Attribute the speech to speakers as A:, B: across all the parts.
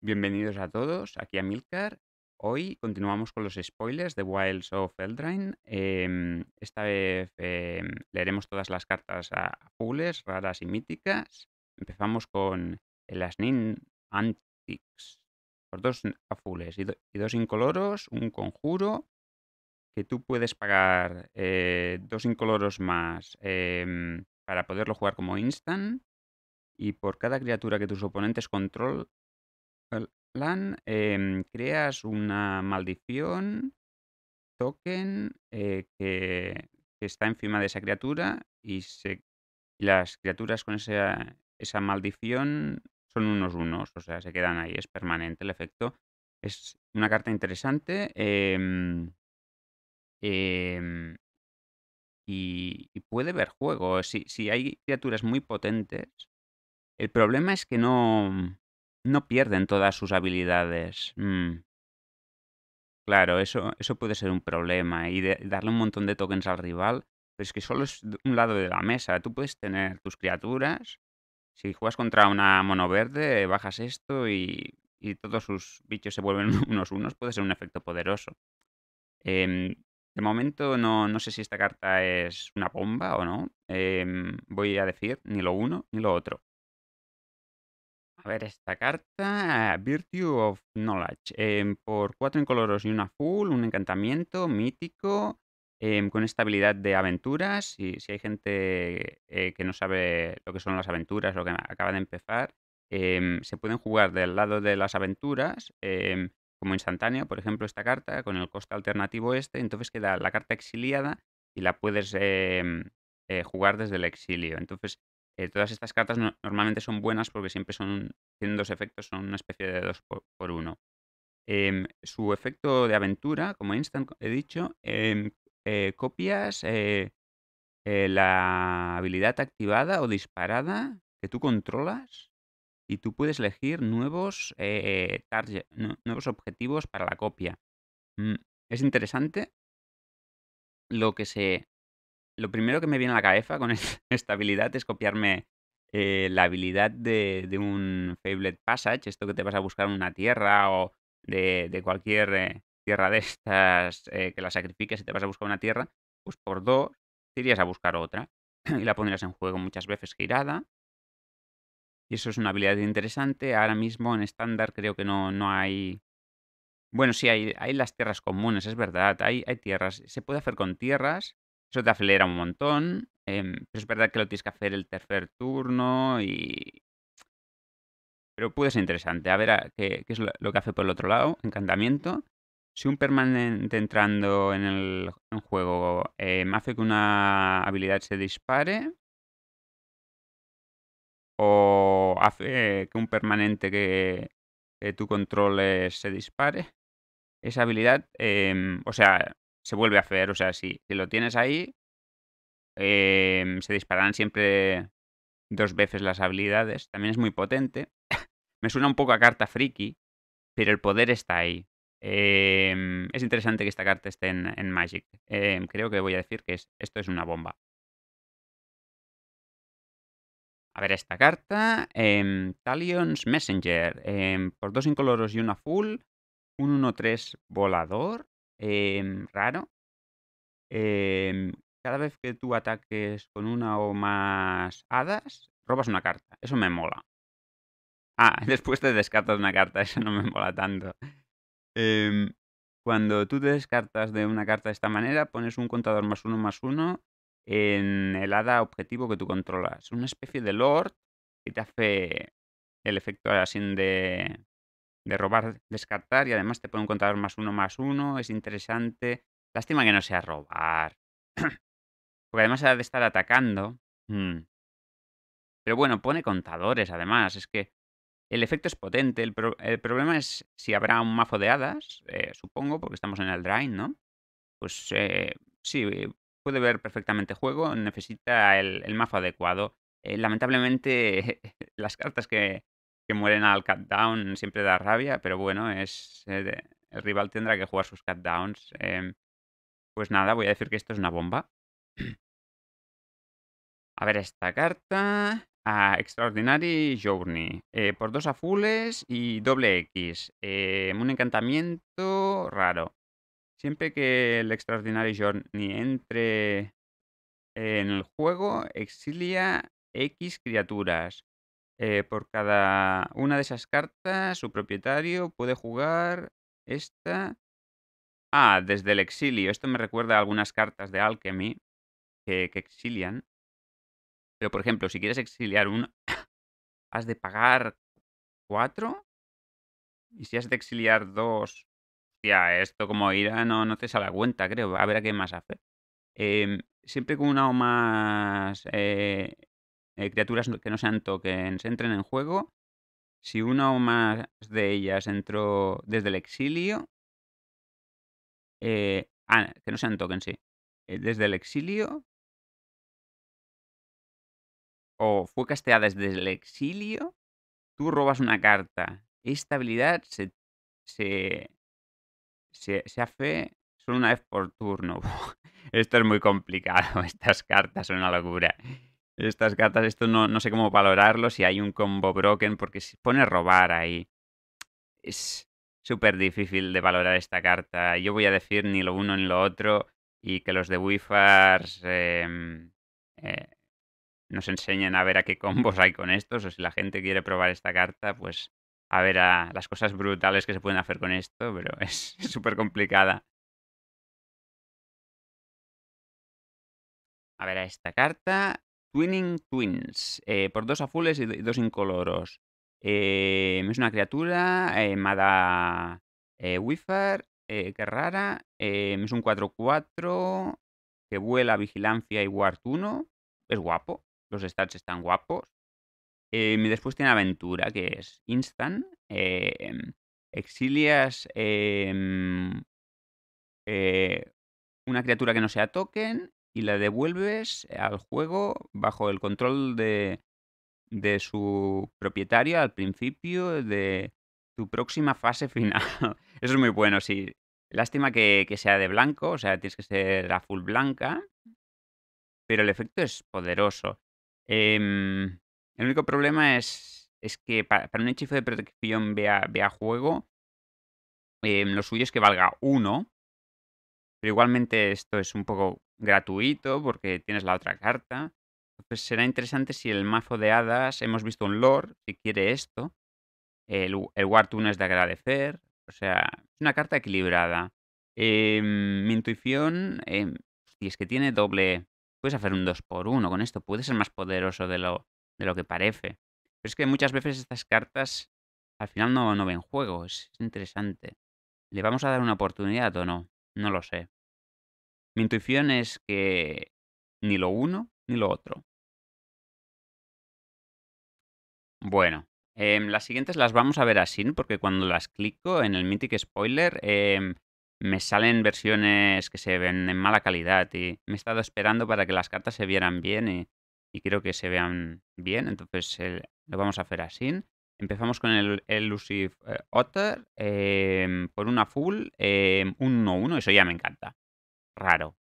A: Bienvenidos a todos, aquí a Milcar. Hoy continuamos con los spoilers de Wilds of Eldraine. Em, esta vez em, leeremos todas las cartas a azules, raras y míticas. Empezamos con el Asnin Antics. Por dos a y, y, dos incoloros, un conjuro que tú puedes pagar eh, dos incoloros más em, para poderlo jugar como instant y por cada criatura que tus oponentes control, Lan, em, creas una maldición, token, eh, que, está encima de esa criatura y las criaturas con esa, esa maldición son unos unos, o sea, se quedan ahí, es permanente el efecto. Es una carta interesante. Em, em, y, puede ver juego. si hay criaturas muy potentes, el problema es que no, no pierden todas sus habilidades. Mm. Claro, eso, eso puede ser un problema. Y darle un montón de tokens al rival, pero es que solo es un lado de la mesa. Tú puedes tener tus criaturas. Si juegas contra una mono verde, bajas esto y, y todos sus bichos se vuelven unos unos. Puede ser un efecto poderoso. Em, de momento no, no, sé si esta carta es una bomba o no. Em, voy a decir ni lo uno ni lo otro. A ver, esta carta, Virtue of Knowledge, em, por cuatro incoloros y una full, un encantamiento mítico, em, con con estabilidad de aventuras. Y si hay gente eh, que no sabe lo que son las aventuras o que acaba de empezar, em, se pueden jugar del lado de las aventuras como instantáneo, por ejemplo, esta carta con el coste alternativo este, entonces queda la carta exiliada y la puedes eh, jugar desde el exilio. Entonces eh, todas estas cartas normalmente son buenas porque siempre son, tienen dos efectos, son una especie de dos por, uno. Em, su efecto de aventura, como instant he dicho, em, eh, copias eh, la habilidad activada o disparada que tú controlas y tú puedes elegir nuevos, nuevos objetivos para la copia. Mm, es interesante lo que se lo primero que me viene a la cabeza con esta habilidad es copiarme eh, la habilidad de, un Fablet Passage, esto que te vas a buscar una tierra o de, cualquier eh, tierra de estas eh, que la sacrifiques y te vas a buscar una tierra, pues por dos irías a buscar otra y la pondrías en juego muchas veces girada. Y eso es una habilidad interesante. Ahora mismo en estándar creo que no, no hay... Bueno, sí, hay, hay las tierras comunes, es verdad. Hay, hay tierras. Se puede hacer con tierras eso te acelera un montón. Em, pero es verdad que lo tienes que hacer el tercer turno y... Pero puede ser interesante. A ver ah, qué, es lo, que hace por el otro lado. Encantamiento. Si un permanente entrando en el juego eh, hace que una habilidad se dispare, o hace eh, que un permanente que, tú controles se dispare. Esa habilidad, em, o sea, se vuelve a hacer. O sea, si, si lo tienes ahí, em, se dispararán siempre dos veces las habilidades. También es muy potente. Me suena un poco a carta friki, pero el poder está ahí. Em, es interesante que esta carta esté en, Magic. Em, creo que voy a decir que esto es una bomba. A ver, esta carta. Talion's Messenger. por dos incoloros y una full. Un 1-3 volador. Em, raro. Em, cada vez que tú ataques con una o más hadas, robas una carta. Eso me mola. Ah, después te descartas una carta. Eso no me mola tanto. Em, cuando tú te descartas de una carta de esta manera, pones un contador más uno más uno en el hada objetivo que tú controlas. Una especie de lord que te hace el efecto así de de robar, descartar y además te pone un contador más uno más uno. Es interesante. Lástima que no sea robar. Porque además ha de estar atacando. Mm. Pero bueno, pone contadores además. Es que el efecto es potente. El, problema es si habrá un mazo de hadas, eh, supongo, porque estamos en el drain, ¿no? Pues eh, sí, eh, puede ver perfectamente juego. Necesita el, mazo adecuado. lamentablemente, las cartas que que mueren al down siempre da rabia, pero bueno, es eh, el rival tendrá que jugar sus cutdowns. Em, pues nada, voy a decir que esto es una bomba. A ver esta carta. Ah, Extraordinary Journey. Eh, por dos azules y doble X. Eh, un encantamiento raro. Siempre que el Extraordinary Journey entre en el juego, exilia X criaturas. Eh, por cada una de esas cartas, su propietario puede jugar esta. Ah, desde el exilio. Esto me recuerda a algunas cartas de Alchemy que, exilian. Pero, por ejemplo, si quieres exiliar un... has de pagar cuatro. Y si has de exiliar dos... Hostia, esto como ira no, no te sale a cuenta, creo. A ver a qué más hacer. Em, siempre con una o más eh, eh, criaturas que no se sean se entren en juego, si una o más de ellas entró desde el exilio, eh, ah, que no sean tokens, sí, eh, desde el exilio o fue casteada desde el exilio, tú robas una carta. Esta habilidad se, se, se, se hace solo una vez por turno. Esto es muy complicado, estas cartas son una locura. Estas cartas, esto no, no sé cómo valorarlo, si hay un combo broken, porque se pone robar ahí. Es súper difícil de valorar esta carta. Yo voy a decir ni lo uno ni lo otro y que los de Wifars em, eh, nos enseñen a ver a qué combos hay con estos o si la gente quiere probar esta carta, pues a ver a las cosas brutales que se pueden hacer con esto, pero es súper complicada. A ver a esta carta. Twinning Twins, eh, por dos azules y dos incoloros. Eh, es una criatura, eh, Mada Wifar, que rara. es un 4-4 que vuela, vigilancia y ward 1. Es guapo, los stats están guapos. y después tiene aventura, que es instant. Em, exilias em, una criatura que no sea token y la devuelves eh, al juego bajo el control de, su propietario al principio de tu próxima fase final. Eso es muy bueno, sí. Lástima que, sea de blanco, o sea, tienes que ser a full blanca, pero el efecto es poderoso. Em, el único problema es, es que para, un hechizo de protección vea, vea juego, em, lo suyo es que valga uno pero igualmente esto es un poco gratuito porque tienes la otra carta. Entonces será interesante si el mazo de hadas, hemos visto un lore, si quiere esto. El, war War es de agradecer. O sea, es una carta equilibrada. Em, mi intuición, em, si es que tiene doble... Puedes hacer un 2x1 con esto, puede ser más poderoso de lo, de lo que parece. Pero es que muchas veces estas cartas al final no, no ven juego, es interesante. ¿Le vamos a dar una oportunidad o no? No lo sé. Mi intuición es que ni lo uno ni lo otro. Bueno, em, las siguientes las vamos a ver así, porque cuando las clico en el Mythic Spoiler em, me salen versiones que se ven en mala calidad y me he estado esperando para que las cartas se vieran bien y, creo que se vean bien, entonces lo vamos a hacer así. Empezamos con el Elusive eh, Otter em, por una full, un 1-1, eso ya me encanta raro.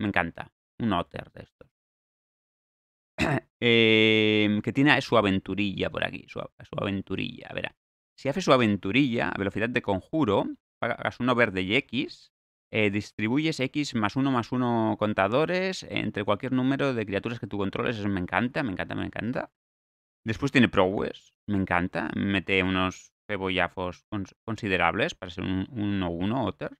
A: Me encanta. Un otter de estos. Em, que tiene su aventurilla por aquí. Su, aventurilla. A ver, si hace su aventurilla a velocidad de conjuro, pagas uno verde y X. Eh, distribuyes X más uno más uno contadores entre cualquier número de criaturas que tú controles. Eso me encanta, me encanta, me encanta. Después tiene Prowess, me encanta. Mete unos cebollafos considerables para ser un 1-1 Otter.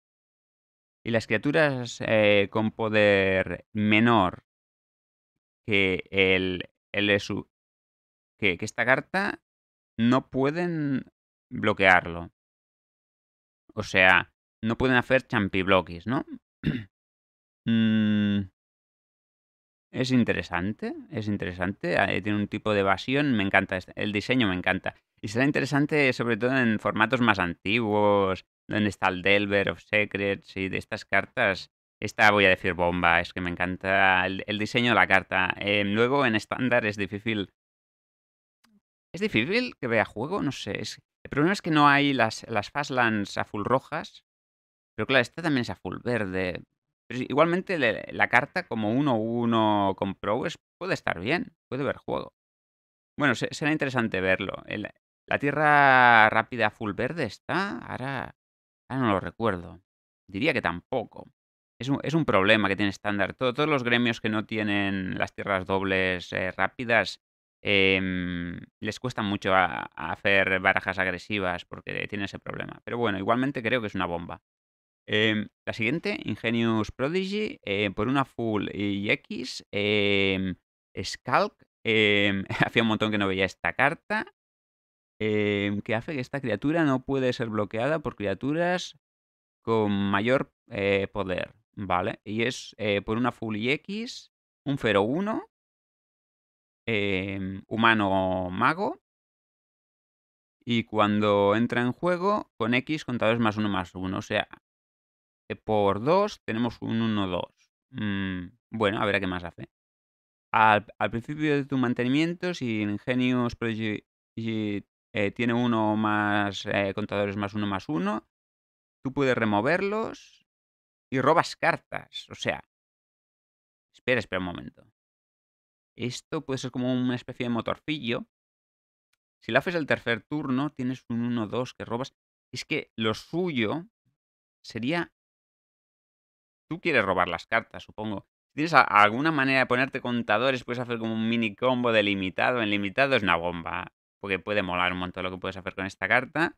A: Y las criaturas eh, con poder menor que, el, el que, esta carta no pueden bloquearlo. O sea, no pueden hacer champibloques, ¿no? Mm. es interesante, es interesante. Eh, tiene un tipo de evasión, me encanta. Este, el diseño me encanta. Y será interesante sobre todo en formatos más antiguos, en está el Delver of Secrets y de estas cartas. Esta voy a decir bomba, es que me encanta el, diseño de la carta. Eh, luego en estándar es difícil. Es difícil que vea juego, no sé. el problema es que no hay las, las Fastlands a full rojas. Pero claro, esta también es a full verde. igualmente la carta como 1-1 con Pro puede estar bien, puede ver juego. Bueno, será interesante verlo. la tierra rápida full verde está. Ahora Ah, no lo recuerdo. Diría que tampoco. Es un, problema que tiene estándar. todos los gremios que no tienen las tierras dobles eh, rápidas em, les cuesta mucho hacer barajas agresivas porque tiene ese problema. Pero bueno, igualmente creo que es una bomba. Em, la siguiente, Ingenious Prodigy, eh, por una full y X, eh, hacía un montón que no veía esta carta. Em, que hace que esta criatura no puede ser bloqueada por criaturas con mayor eh, poder, ¿vale? Y es eh, por una full X, un 0-1, em, humano mago, y cuando entra en juego, con X contadores más 1 más 1, o sea, eh, por 2 tenemos un 1-2. Mm, bueno, a ver qué más hace. Al, principio de tu mantenimiento, si Ingenius Project eh, tiene uno más eh, contadores más uno más uno. Tú puedes removerlos y robas cartas. O sea, espera, espera un momento. Esto puede ser como una especie de motorcillo. Si lo haces el tercer turno, tienes un 1-2 que robas. Es que lo suyo sería... Tú quieres robar las cartas, supongo. Si tienes alguna manera de ponerte contadores, puedes hacer como un mini combo delimitado. En limitado es una bomba porque puede molar un montón lo que puedes hacer con esta carta.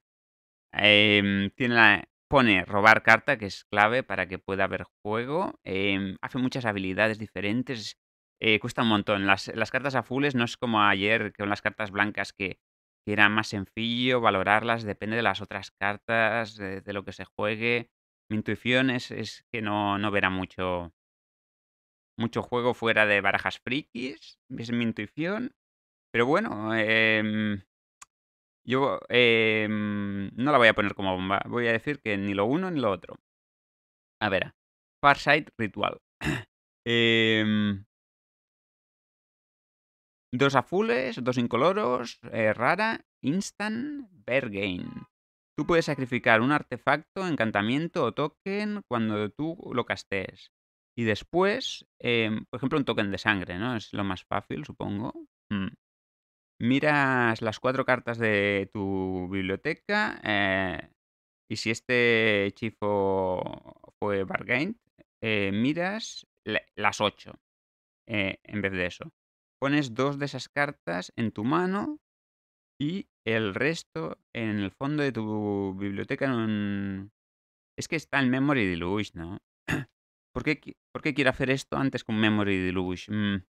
A: Em, tiene la, pone robar carta, que es clave para que pueda haber juego. Em, hace muchas habilidades diferentes. Eh, cuesta un montón. Las, cartas azules no es como ayer, que con las cartas blancas que, era más sencillo valorarlas, depende de las otras cartas, de, lo que se juegue. Mi intuición es, que no, no verá mucho, mucho juego fuera de barajas frikis. Es mi intuición. Pero bueno, em, yo em, no la voy a poner como bomba. Voy a decir que ni lo uno ni lo otro. A ver, Farsight Ritual. Em, dos azules, dos incoloros, eh, rara, instant, gain. Tú puedes sacrificar un artefacto, encantamiento o token cuando tú lo castees. Y después, por ejemplo, un token de sangre, ¿no? Es lo más fácil, supongo. Mm. Miras las cuatro cartas de tu biblioteca eh, y si este chifo fue Bargain, eh, miras las ocho eh, en vez de eso. Pones dos de esas cartas en tu mano y el resto en el fondo de tu biblioteca Es que está en Memory Deluge, ¿no? ¿Por qué, quiero hacer esto antes con Memory Deluge? Mm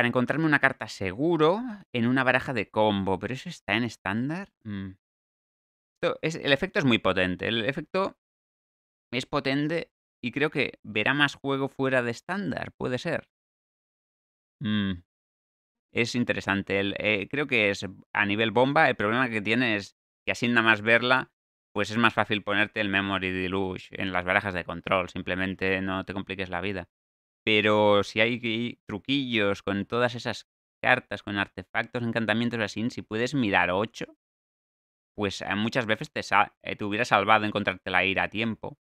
A: para encontrarme una carta seguro en una baraja de combo, pero eso está en estándar. Mm. el efecto es muy potente. El efecto es potente y creo que verá más juego fuera de estándar, puede ser. Mm. Es interesante. Eh, creo que es a nivel bomba. El problema que tiene es que así nada más verla, pues es más fácil ponerte el Memory Deluge en las barajas de control. Simplemente no te compliques la vida. Pero si hay truquillos con todas esas cartas, con artefactos, encantamientos así, si puedes mirar 8, pues ah, muchas veces te, eh, te hubiera salvado encontrarte la ira a tiempo.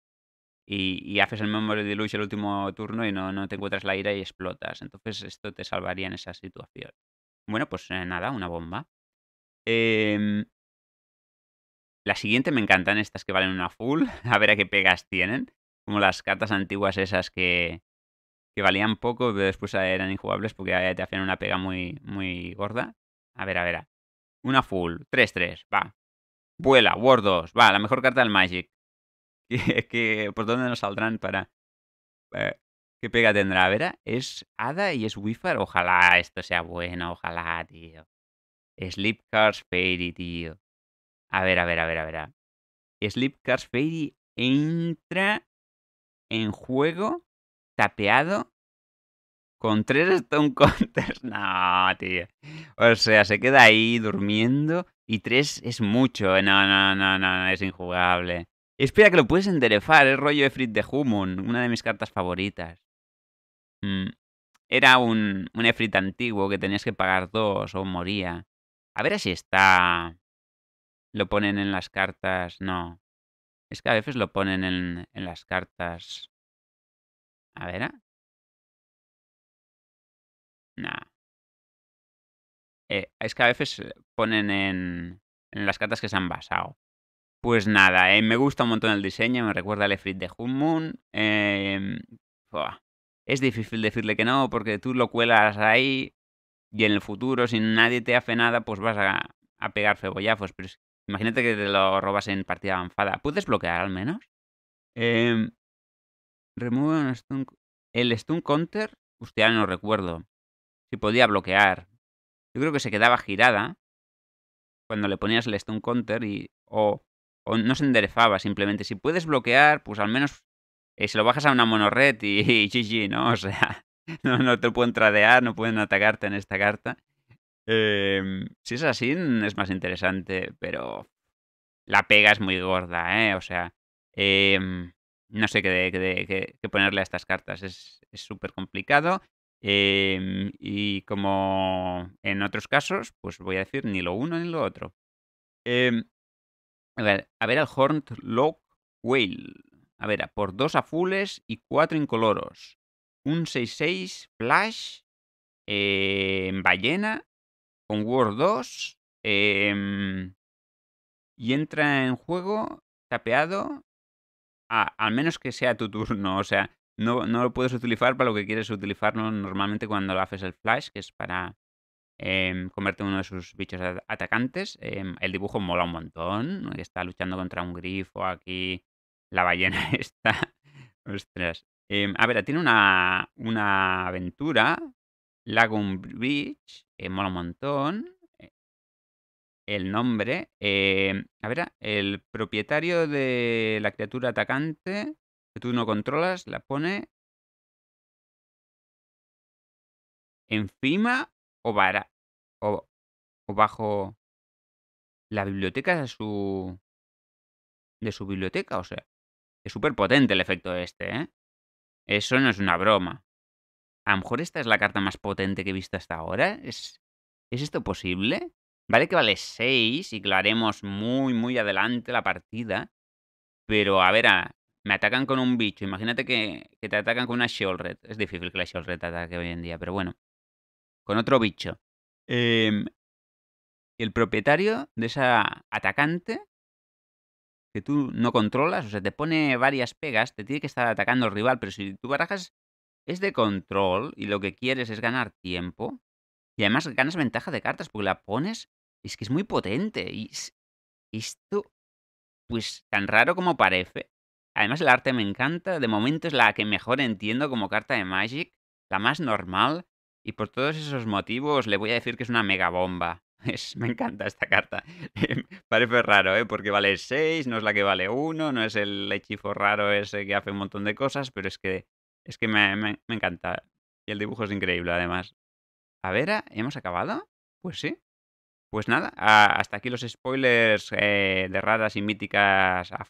A: Y, haces el Memory Deluge el último turno y no, no te encuentras la ira y explotas. Entonces esto te salvaría en esa situación. Bueno, pues eh, nada, una bomba. Em, la siguiente me encantan estas que valen una full. A ver a qué pegas tienen. Como las cartas antiguas esas que, que valían poco, pero después eran injugables porque te hacían una pega muy, muy gorda. A ver, a ver. Una full, 3-3, va. Vuela, ward 2, va, la mejor carta del Magic. por dónde nos saldrán para...? Eh, ¿Qué pega tendrá? A ver, es Ada y es Wifar. Ojalá esto sea bueno, ojalá, tío. Sleep Cars Fairy, tío. A ver, a ver, a ver, a ver. Sleep Cars Fairy entra en juego ¿Tapeado? ¿Con tres Stone counters, No, tío. O sea, se queda ahí durmiendo. Y tres es mucho. ¿eh? No, no, no, no, es injugable. Espera que lo puedes enderefar. Es rollo Efrit de Humun, Una de mis cartas favoritas. Mm, era un, un Efrit antiguo que tenías que pagar dos o moría. A ver si está. Lo ponen en las cartas. No. Es que a veces lo ponen en las cartas a ver. ¿eh? Nah. Eh, es que a veces eh, ponen en, en las cartas que se han basado. Pues nada, eh, me gusta un montón el diseño, me recuerda al Efrit de moon, em, es difícil decirle que no, porque tú lo cuelas ahí y en el futuro, si nadie te hace nada, pues vas a, pegar cebollafos. Pero imagínate que te lo robas en partida avanzada. ¿Puedes bloquear al menos? Eh, Remueve un stun... El stun counter, hostia, no recuerdo. Si podía bloquear. Yo creo que se quedaba girada cuando le ponías el stun counter y... O, o no se enderezaba, simplemente. Si puedes bloquear, pues al menos eh, se lo bajas a una monorred y, GG, ¿no? O sea, no, no te pueden tradear, no pueden atacarte en esta carta. Eh, si es así, es más interesante, pero la pega es muy gorda, ¿eh? O sea, eh, no sé qué, ponerle a estas cartas. Es súper complicado. Em, y como en otros casos, pues voy a decir ni lo uno ni lo otro. Em, a, ver, a ver al Horned Lock Whale. A ver, a por dos azules y cuatro incoloros. Un 6-6 Flash em, ballena con Word 2. y entra en juego tapeado al menos que sea tu turno, o sea, no, no, lo puedes utilizar para lo que quieres utilizarlo normalmente cuando lo haces el flash, que es para eh, uno de sus bichos atacantes. Em, el dibujo mola un montón, está luchando contra un grifo aquí, la ballena está. Ostras. Em, a ver, tiene una, una aventura, Lagoon Beach, eh, mola un montón el nombre. Eh, a ver, ah, el propietario de la criatura atacante que tú no controlas la pone encima o, o, bajo la biblioteca de su, de su biblioteca. O sea, es súper potente el efecto este, ¿eh? Eso no es una broma. A lo mejor esta es la carta más potente que he visto hasta ahora. ¿Es, ¿es esto posible? Vale que vale 6 y que lo haremos muy, muy adelante la partida. Pero a ver, ah, me atacan con un bicho. Imagínate que, te atacan con una Shield Red. Es difícil que la Shield Red ataque hoy en día, pero bueno. Con otro bicho. Em, el propietario de esa atacante que tú no controlas, o sea, te pone varias pegas, te tiene que estar atacando el rival, pero si tú barajas es de control y lo que quieres es ganar tiempo, y además ganas ventaja de cartas porque la pones es que es muy potente. Y esto, pues tan raro como parece. Además el arte me encanta. De momento es la que mejor entiendo como carta de Magic. La más normal. Y por todos esos motivos le voy a decir que es una mega bomba. Es, me encanta esta carta. Parece raro, ¿eh? Porque vale 6, no es la que vale 1, no es el hechizo raro ese que hace un montón de cosas, pero es que, es que me, me encanta. Y el dibujo es increíble, además. A ver, ¿hemos acabado? Pues sí. Pues nada, hasta aquí los spoilers eh, de raras y míticas a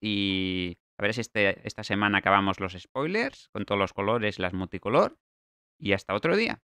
A: y a ver si este, esta semana acabamos los spoilers con todos los colores, las multicolor y hasta otro día.